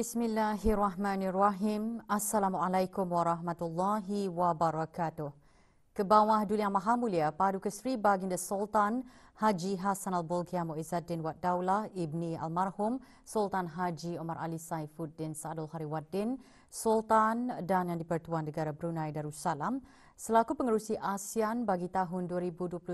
Bismillahirrahmanirrahim. Assalamualaikum warahmatullahi wabarakatuh. Ke bawah Duli Yang Maha Mulia, Paduka Seri Baginda Sultan Haji Hassan al Bolkiah Mu'izzaddin Wad Daulah Ibni Almarhum Sultan Haji Omar Ali Saifuddin Sa'adul Hariwaddin Wad Sultan dan Yang dipertuan Negara Brunei Darussalam selaku pengerusi ASEAN bagi tahun 2021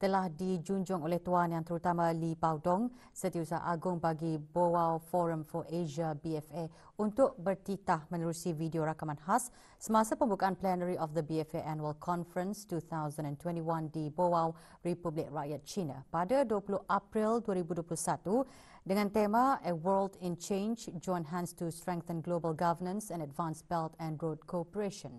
telah dijunjung oleh Tuan Yang Terutama Li Paudong, Dong Setiausaha Agung bagi Boao Forum for Asia BFA untuk bertitah menerusi video rakaman khas semasa pembukaan plenary of the BFA Annual Conference 2021 di Boao, Republik Rakyat China pada 20 April 2021 Dengan tema A World in Change, join hands to strengthen global governance and advance Belt and Road cooperation.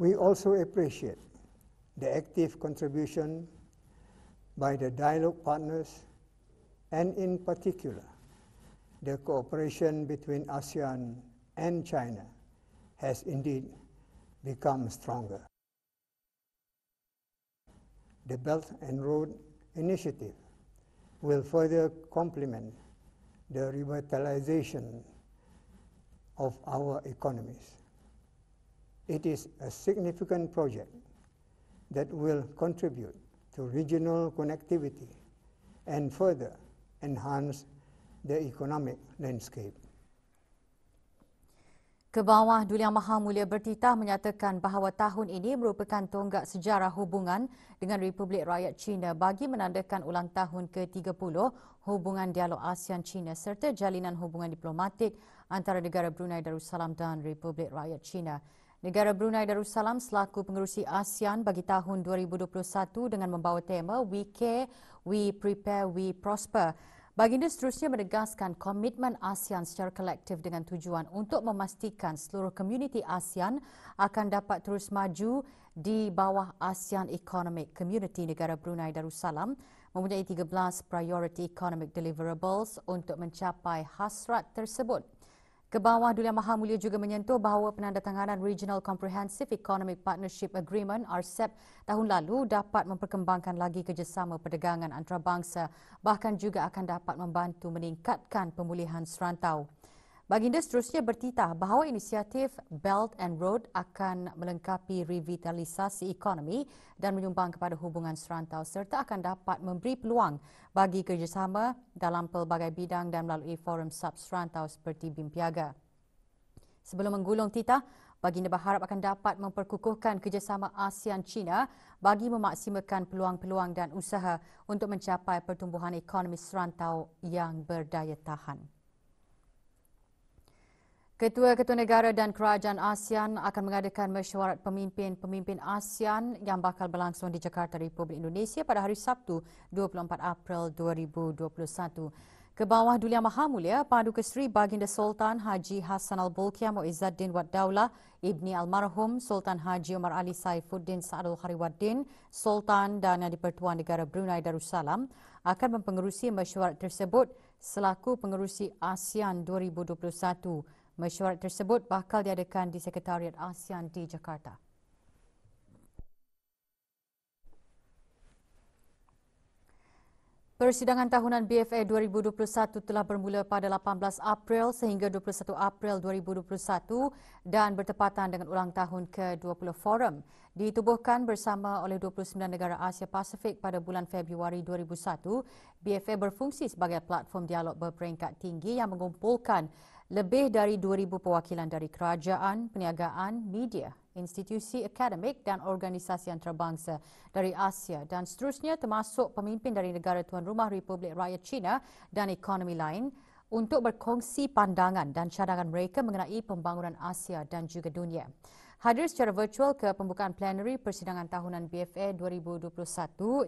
We also appreciate the active contribution by the dialogue partners and in particular the cooperation between ASEAN and China has indeed become stronger. The Belt and Road Initiative will further complement the revitalization of our economies. It is a significant project that will contribute to regional connectivity and further enhance the economic landscape. Kebawah Yang Maha Mulia Bertitah menyatakan bahawa tahun ini merupakan tonggak sejarah hubungan dengan Republik Rakyat China bagi menandakan ulang tahun ke-30 hubungan dialog ASEAN-China serta jalinan hubungan diplomatik antara negara Brunei Darussalam dan Republik Rakyat China. Negara Brunei Darussalam selaku pengerusi ASEAN bagi tahun 2021 dengan membawa tema We Care, We Prepare, We Prosper Baginda seterusnya menegaskan komitmen ASEAN secara kolektif dengan tujuan untuk memastikan seluruh komuniti ASEAN akan dapat terus maju di bawah ASEAN Economic Community Negara Brunei Darussalam mempunyai 13 priority economic deliverables untuk mencapai hasrat tersebut. Kebawah Dulia Maha Mulia juga menyentuh bahawa penandatanganan Regional Comprehensive Economic Partnership Agreement RCEP tahun lalu dapat memperkembangkan lagi kerjasama perdagangan antarabangsa bahkan juga akan dapat membantu meningkatkan pemulihan serantau. Baginda seterusnya bertitah bahawa inisiatif Belt and Road akan melengkapi revitalisasi ekonomi dan menyumbang kepada hubungan serantau serta akan dapat memberi peluang bagi kerjasama dalam pelbagai bidang dan melalui forum sub-serantau seperti Bimpiaga. Sebelum menggulung titah, Baginda berharap akan dapat memperkukuhkan kerjasama ASEAN-China bagi memaksimalkan peluang-peluang dan usaha untuk mencapai pertumbuhan ekonomi serantau yang berdaya tahan. Ketua-ketua negara dan kerajaan ASEAN akan mengadakan mesyuarat pemimpin-pemimpin ASEAN yang bakal berlangsung di Jakarta, Republik Indonesia pada hari Sabtu 24 April 2021. Kebawah Yang Maha Mulia, Paduka Seri Baginda Sultan Haji Hassan Al-Bulkiah Mu'izzaddin Wad Daulah, Ibni Almarhum Sultan Haji Omar Ali Saifuddin Sa'adul Khariwaddin, Sultan dan Yang Dipertuan Negara Brunei Darussalam akan mempengerusi mesyuarat tersebut selaku pengerusi ASEAN 2021 Mesyuarat tersebut bakal diadakan di Sekretariat ASEAN di Jakarta. Persidangan tahunan BFA 2021 telah bermula pada 18 April sehingga 21 April 2021 dan bertepatan dengan ulang tahun ke-20 Forum. Ditubuhkan bersama oleh 29 negara Asia Pasifik pada bulan Februari 2001, BFA berfungsi sebagai platform dialog berperingkat tinggi yang mengumpulkan lebih dari 2,000 perwakilan dari kerajaan, perniagaan, media, institusi akademik dan organisasi antarabangsa dari Asia dan seterusnya termasuk pemimpin dari negara tuan rumah Republik Rakyat China dan ekonomi lain untuk berkongsi pandangan dan cadangan mereka mengenai pembangunan Asia dan juga dunia. Hadir secara virtual ke pembukaan plenary persidangan tahunan BFA 2021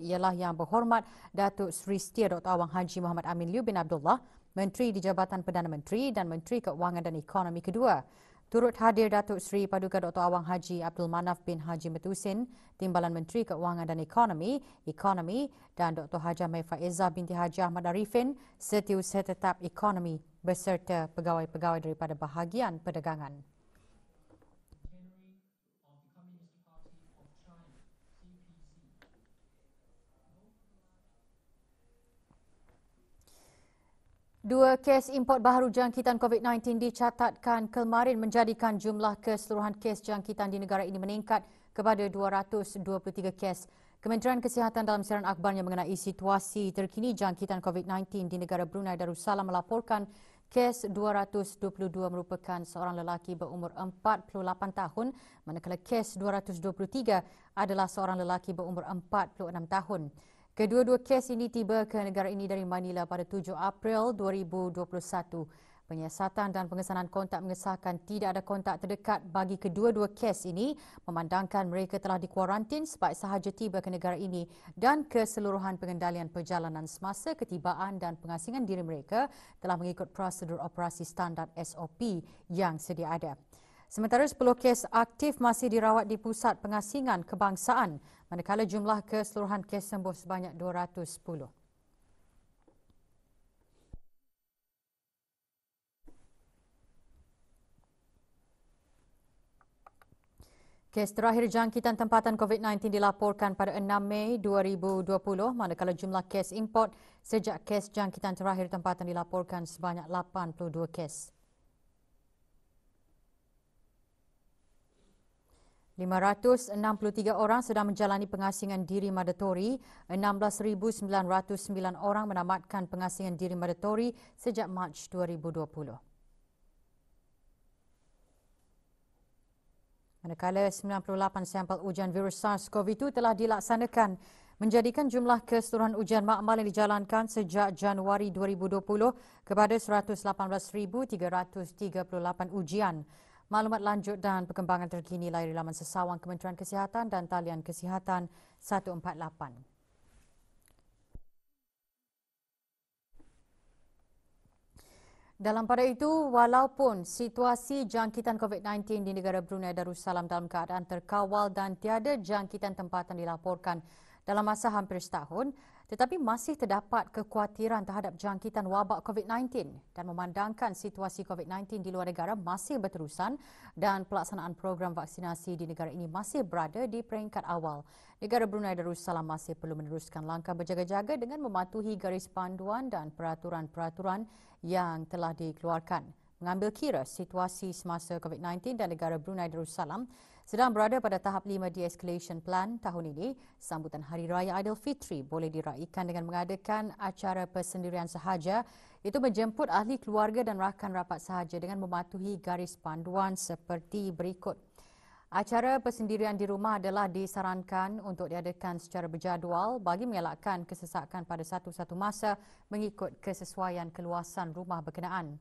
ialah yang berhormat Datuk Sri Setia Dr. Awang Haji Muhammad Amin Liu bin Abdullah, Menteri di Jabatan Perdana Menteri dan Menteri Keuangan dan Ekonomi Kedua. Turut hadir Datuk Seri Paduka Dr. Awang Haji Abdul Manaf bin Haji Metusin, Timbalan Menteri Keuangan dan Ekonomi, Ekonomi dan Dr. Haja Mefa Ezzah binti Haji Ahmad Arifin, Setiausaha Tetap Ekonomi beserta pegawai-pegawai daripada bahagian perdagangan. Dua kes import baru jangkitan COVID-19 dicatatkan kemarin menjadikan jumlah keseluruhan kes jangkitan di negara ini meningkat kepada 223 kes. Kementerian Kesihatan dalam siaran akhbarnya mengenai situasi terkini jangkitan COVID-19 di negara Brunei Darussalam melaporkan kes 222 merupakan seorang lelaki berumur 48 tahun manakala kes 223 adalah seorang lelaki berumur 46 tahun. Kedua-dua kes ini tiba ke negara ini dari Manila pada 7 April 2021. Penyiasatan dan pengesanan kontak mengesahkan tidak ada kontak terdekat bagi kedua-dua kes ini memandangkan mereka telah dikuarantin sebab sahaja tiba ke negara ini dan keseluruhan pengendalian perjalanan semasa ketibaan dan pengasingan diri mereka telah mengikut prosedur operasi standar SOP yang sedia ada. Sementara 10 kes aktif masih dirawat di Pusat Pengasingan Kebangsaan, manakala jumlah keseluruhan kes sembuh sebanyak 210. Kes terakhir jangkitan tempatan COVID-19 dilaporkan pada 6 Mei 2020 manakala jumlah kes import sejak kes jangkitan terakhir tempatan dilaporkan sebanyak 82 kes. 563 orang sedang menjalani pengasingan diri mandatori, 16,909 orang menamatkan pengasingan diri mandatori sejak Mac 2020. Manakala 98 sampel ujian virus SARS-CoV-2 telah dilaksanakan menjadikan jumlah keseluruhan ujian makmal yang dijalankan sejak Januari 2020 kepada 118,338 ujian. Maklumat lanjut dan perkembangan terkini layari laman sesawang Kementerian Kesihatan dan talian kesihatan 148. Dalam pada itu, walaupun situasi jangkitan COVID-19 di negara Brunei Darussalam dalam keadaan terkawal dan tiada jangkitan tempatan dilaporkan dalam masa hampir setahun tetapi masih terdapat kekhawatiran terhadap jangkitan wabak COVID-19 dan memandangkan situasi COVID-19 di luar negara masih berterusan dan pelaksanaan program vaksinasi di negara ini masih berada di peringkat awal. Negara Brunei Darussalam masih perlu meneruskan langkah berjaga-jaga dengan mematuhi garis panduan dan peraturan-peraturan yang telah dikeluarkan. Mengambil kira situasi semasa COVID-19 dan negara Brunei Darussalam, sedang berada pada tahap 5 de-escalation plan tahun ini, sambutan Hari Raya Aidilfitri boleh diraikan dengan mengadakan acara persendirian sahaja itu menjemput ahli keluarga dan rakan rapat sahaja dengan mematuhi garis panduan seperti berikut. Acara persendirian di rumah adalah disarankan untuk diadakan secara berjadual bagi mengelakkan kesesakan pada satu-satu masa mengikut kesesuaian keluasan rumah berkenaan.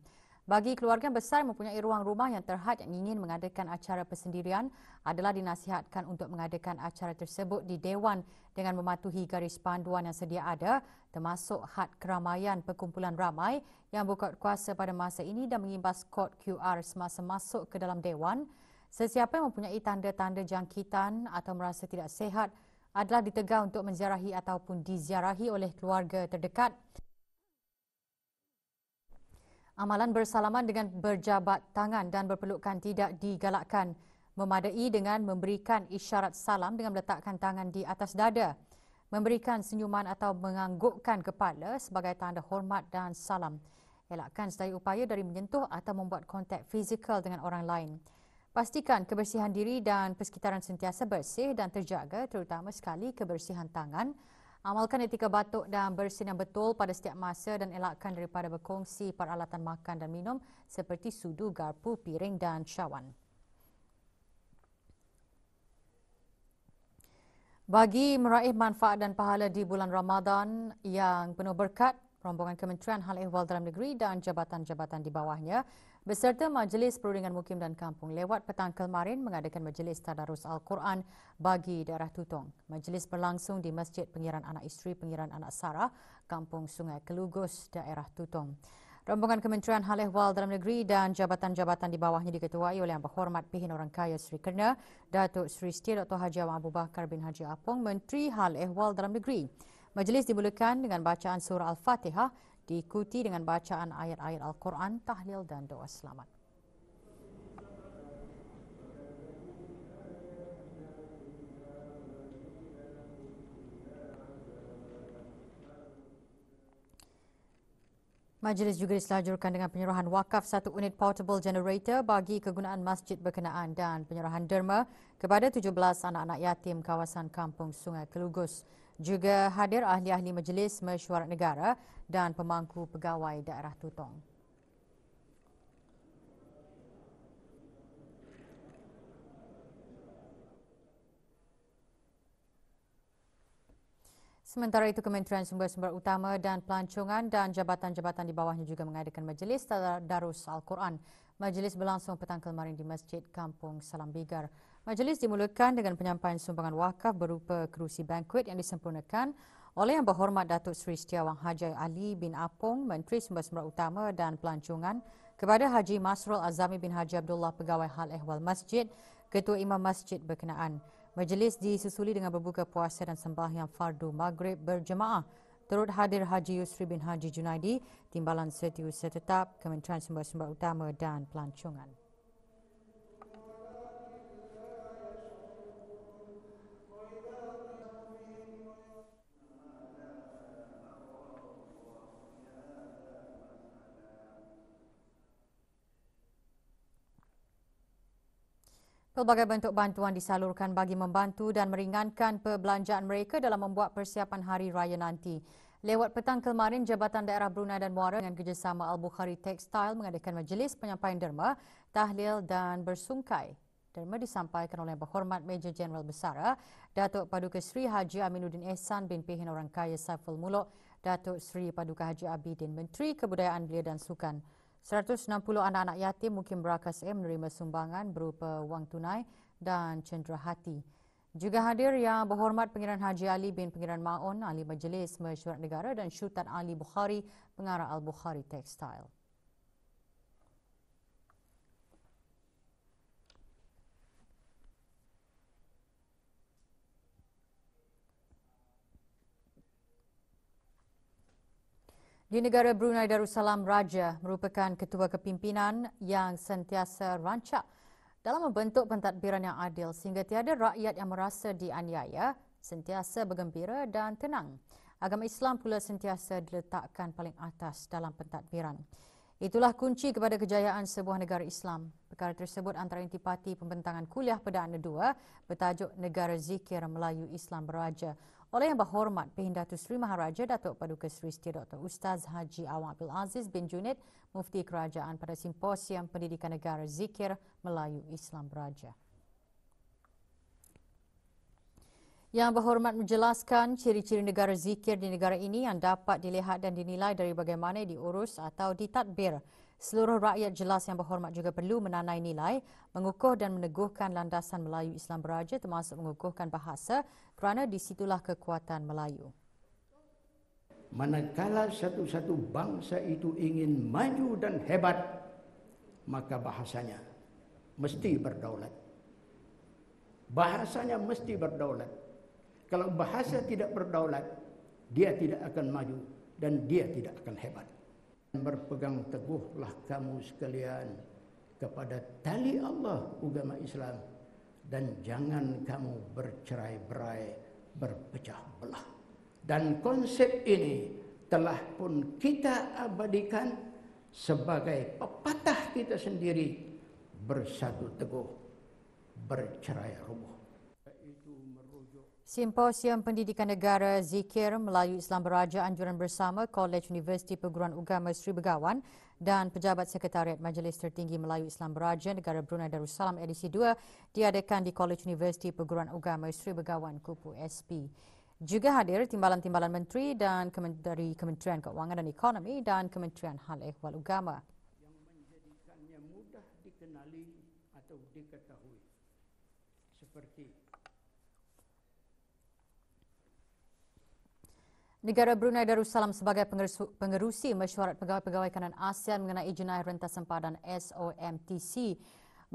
Bagi keluarga besar mempunyai ruang rumah yang terhad yang ingin mengadakan acara persendirian adalah dinasihatkan untuk mengadakan acara tersebut di Dewan dengan mematuhi garis panduan yang sedia ada termasuk had keramaian perkumpulan ramai yang buka kuasa pada masa ini dan mengimbas kod QR semasa masuk ke dalam Dewan. Sesiapa yang mempunyai tanda-tanda jangkitan atau merasa tidak sehat adalah ditegah untuk menziarahi ataupun diziarahi oleh keluarga terdekat. Amalan bersalaman dengan berjabat tangan dan berpelukan tidak digalakkan, memadai dengan memberikan isyarat salam dengan meletakkan tangan di atas dada, memberikan senyuman atau menganggukkan kepala sebagai tanda hormat dan salam. Elakkan sedaya upaya dari menyentuh atau membuat kontak fizikal dengan orang lain. Pastikan kebersihan diri dan persekitaran sentiasa bersih dan terjaga terutama sekali kebersihan tangan Amalkan etika batuk dan bersin yang betul pada setiap masa dan elakkan daripada berkongsi peralatan makan dan minum seperti sudu, garpu, piring dan cawan. Bagi meraih manfaat dan pahala di bulan Ramadan yang penuh berkat, rombongan Kementerian Hal Ehwal Dalam Negeri dan jabatan-jabatan di bawahnya beserta Majlis Perundingan Mukim dan Kampung lewat petang kemarin mengadakan Majlis Tadarus Al-Quran bagi daerah Tutong. Majlis berlangsung di Masjid Pengiran Anak Isteri Pengiran Anak Sara, Kampung Sungai Kelugus, daerah Tutong. Rombongan Kementerian Hal Ehwal Dalam Negeri dan jabatan-jabatan di bawahnya diketuai oleh Yang Berhormat Pihin Orang Kaya Sri Kerna, Datuk Sri Setia Dr. Haji Awang Abu Bakar bin Haji Apong, Menteri Hal Ehwal Dalam Negeri. Majlis dimulakan dengan bacaan surah Al-Fatihah diikuti dengan bacaan ayat-ayat Al-Quran, tahlil dan doa selamat. Majlis juga diselajurkan dengan penyerahan wakaf satu unit portable generator bagi kegunaan masjid berkenaan dan penyerahan derma kepada 17 anak-anak yatim kawasan kampung Sungai Kelugus. Juga hadir ahli-ahli Majlis Mesyuarat Negara dan pemangku pegawai daerah Tutong. Sementara itu, Kementerian Sumber-Sumber Utama dan Pelancongan dan jabatan-jabatan di bawahnya juga mengadakan majlis Darus Al-Quran. Majlis berlangsung petang kemarin di Masjid Kampung Salam Bigar. Majlis dimulakan dengan penyampaian sumbangan wakaf berupa kerusi banquet yang disempurnakan oleh Yang Berhormat Datuk Seri Setiawang Haji Ali bin Apong, Menteri Sumber Semula Utama dan Pelancongan kepada Haji Masrul Azami bin Haji Abdullah Pegawai Hal Ehwal Masjid, Ketua Imam Masjid berkenaan. Majlis disusuli dengan berbuka puasa dan sembahyang fardu maghrib berjemaah turut hadir Haji Yusri bin Haji Junaidi, Timbalan Setiausaha Tetap, Kementerian Sumber Sumber Utama dan Pelancongan. Pelbagai bentuk bantuan disalurkan bagi membantu dan meringankan perbelanjaan mereka dalam membuat persiapan hari raya nanti. Lewat petang kemarin, Jabatan Daerah Brunei dan Muara dengan kerjasama Al-Bukhari Textile mengadakan majlis penyampaian derma, tahlil dan bersungkai. Derma disampaikan oleh berhormat Major General Besara, Datuk Paduka Sri Haji Aminuddin Ehsan bin Pihin Orang Kaya Saiful Mulok, Datuk Sri Paduka Haji Abidin Menteri Kebudayaan Belia dan Sukan. 160 anak-anak yatim mungkin berakas M menerima sumbangan berupa wang tunai dan cenderahati. Juga hadir yang berhormat Pengiran Haji Ali bin Pengiran Ma'un, Ali Majlis Mesyuarat Negara dan Syutan Ali Bukhari, Pengarah Al-Bukhari Textile. Di negara Brunei Darussalam, Raja merupakan ketua kepimpinan yang sentiasa rancak dalam membentuk pentadbiran yang adil sehingga tiada rakyat yang merasa dianiaya, sentiasa bergembira dan tenang. Agama Islam pula sentiasa diletakkan paling atas dalam pentadbiran. Itulah kunci kepada kejayaan sebuah negara Islam. Perkara tersebut antara intipati pembentangan kuliah Perdana II bertajuk Negara Zikir Melayu Islam Beraja oleh yang berhormat, Pihin Datuk Seri Maharaja Datuk Paduka Seri Setia Dr. Ustaz Haji Awang Abdul Aziz bin Junid, Mufti Kerajaan pada Simposium Pendidikan Negara Zikir Melayu Islam Beraja. Yang berhormat menjelaskan ciri-ciri negara zikir di negara ini yang dapat dilihat dan dinilai dari bagaimana diurus atau ditadbir Seluruh rakyat jelas yang berhormat juga perlu menanai nilai, mengukuh dan meneguhkan landasan Melayu Islam Beraja termasuk mengukuhkan bahasa kerana di situlah kekuatan Melayu. Manakala satu-satu bangsa itu ingin maju dan hebat, maka bahasanya mesti berdaulat. Bahasanya mesti berdaulat. Kalau bahasa tidak berdaulat, dia tidak akan maju dan dia tidak akan hebat berpegang teguhlah kamu sekalian kepada tali Allah agama Islam dan jangan kamu bercerai-berai berpecah belah dan konsep ini telah pun kita abadikan sebagai pepatah kita sendiri bersatu teguh bercerai rubuh Simposium Pendidikan Negara Zikir Melayu Islam Beraja Anjuran Bersama Kolej Universiti Perguruan Ugama Sri Begawan dan Pejabat Sekretariat Majlis Tertinggi Melayu Islam Beraja Negara Brunei Darussalam edisi 2 diadakan di Kolej Universiti Perguruan Ugama Sri Begawan Kupu SP. Juga hadir timbalan-timbalan menteri dan dari Kementerian Keuangan dan Ekonomi dan Kementerian Hal Ehwal Agama. Yang menjadikannya mudah dikenali atau diketahui seperti Negara Brunei Darussalam sebagai pengerusi mesyuarat pegawai-pegawai kanan ASEAN mengenai jenayah rentas sempadan SOMTC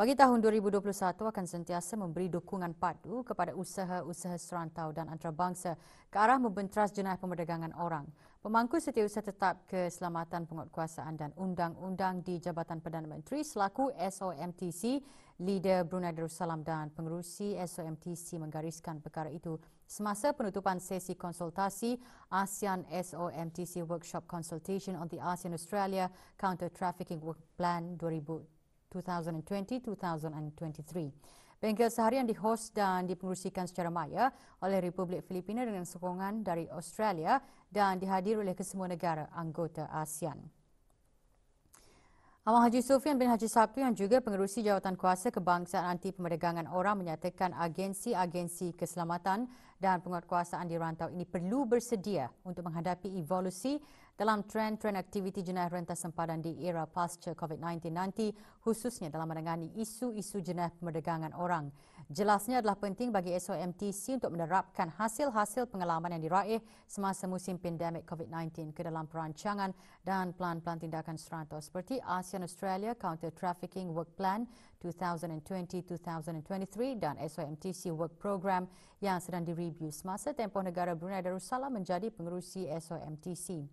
bagi tahun 2021 akan sentiasa memberi dukungan padu kepada usaha-usaha serantau dan antarabangsa ke arah membentras jenayah pemberdagangan orang. Pemangku Setiausaha Tetap Keselamatan Penguatkuasaan dan Undang-Undang di Jabatan Perdana Menteri selaku SOMTC, leader Brunei Darussalam dan pengerusi SOMTC menggariskan perkara itu semasa penutupan sesi konsultasi ASEAN SOMTC Workshop Consultation on the ASEAN Australia Counter Trafficking Work Plan 2020. 2020-2023. Bengkel seharian dihos dan dipengerusikan secara maya oleh Republik Filipina dengan sokongan dari Australia dan dihadiri oleh kesemua negara anggota ASEAN. Abang Haji Sufian bin Haji Sabtu yang juga pengerusi jawatan kuasa kebangsaan anti pemerdagangan orang menyatakan agensi-agensi keselamatan dan penguatkuasaan di rantau ini perlu bersedia untuk menghadapi evolusi dalam trend-trend aktiviti jenayah rentas sempadan di era pasca COVID-19 nanti khususnya dalam menangani isu-isu jenayah pemerdagangan orang. Jelasnya adalah penting bagi SOMTC untuk menerapkan hasil-hasil pengalaman yang diraih semasa musim pandemik COVID-19 ke dalam perancangan dan pelan-pelan tindakan serata seperti ASEAN Australia Counter Trafficking Work Plan 2020-2023 dan SOMTC Work Program yang sedang direview semasa tempoh negara Brunei Darussalam menjadi pengurusi SOMTC.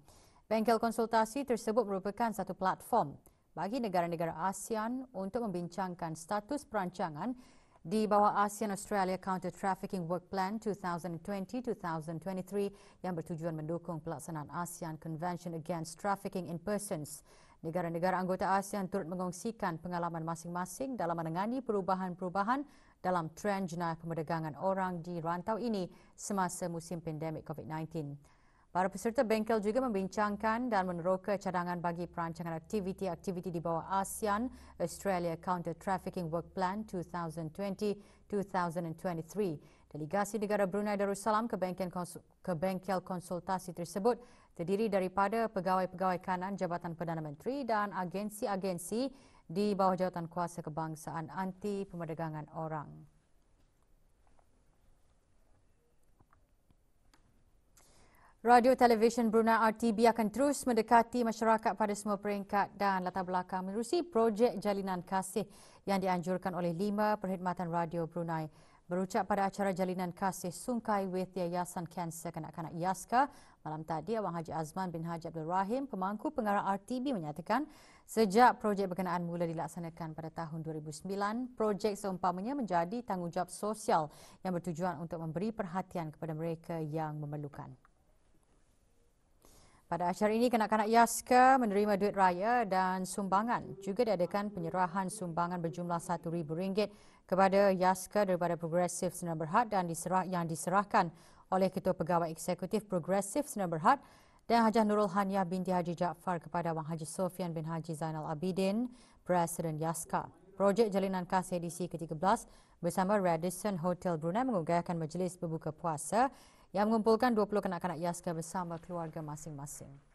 Bengkel konsultasi tersebut merupakan satu platform bagi negara-negara ASEAN untuk membincangkan status perancangan di bawah ASEAN Australia Counter Trafficking Work Plan 2020-2023 yang bertujuan mendukung pelaksanaan ASEAN Convention Against Trafficking in Persons. Negara-negara anggota ASEAN turut mengongsikan pengalaman masing-masing dalam menangani perubahan-perubahan dalam tren jenayah pemerdagangan orang di rantau ini semasa musim pandemik COVID-19. Para peserta bengkel juga membincangkan dan meneroka cadangan bagi perancangan aktiviti-aktiviti di bawah ASEAN Australia Counter Trafficking Work Plan 2020-2023. Delegasi negara Brunei Darussalam ke bengkel, ke bengkel konsultasi tersebut terdiri daripada pegawai-pegawai kanan Jabatan Perdana Menteri dan agensi-agensi di bawah jawatan kuasa kebangsaan anti pemerdagangan orang. Radio Televisyen Brunei RTB akan terus mendekati masyarakat pada semua peringkat dan latar belakang menerusi projek Jalinan Kasih yang dianjurkan oleh lima perkhidmatan Radio Brunei. Berucap pada acara Jalinan Kasih Sungai with Yayasan Kanser Kanak-Kanak Yaska, malam tadi Awang Haji Azman bin Haji Abdul Rahim, pemangku pengarah RTB menyatakan sejak projek berkenaan mula dilaksanakan pada tahun 2009, projek seumpamanya menjadi tanggungjawab sosial yang bertujuan untuk memberi perhatian kepada mereka yang memerlukan. Pada acara ini, kanak-kanak Yaska menerima duit raya dan sumbangan. Juga diadakan penyerahan sumbangan berjumlah RM1,000 kepada Yaska daripada Progresif Senar Berhad dan diserah, yang diserahkan oleh Ketua Pegawai Eksekutif Progresif Senar Berhad dan Hajah Nurul Hanyah binti Haji Jaafar kepada Wang Haji Sofian bin Haji Zainal Abidin, Presiden Yaska. Projek Jalinan Kas edisi ke-13 bersama Radisson Hotel Brunei mengugahkan majlis berbuka puasa yang mengumpulkan 20 kanak-kanak Yaska bersama keluarga masing-masing.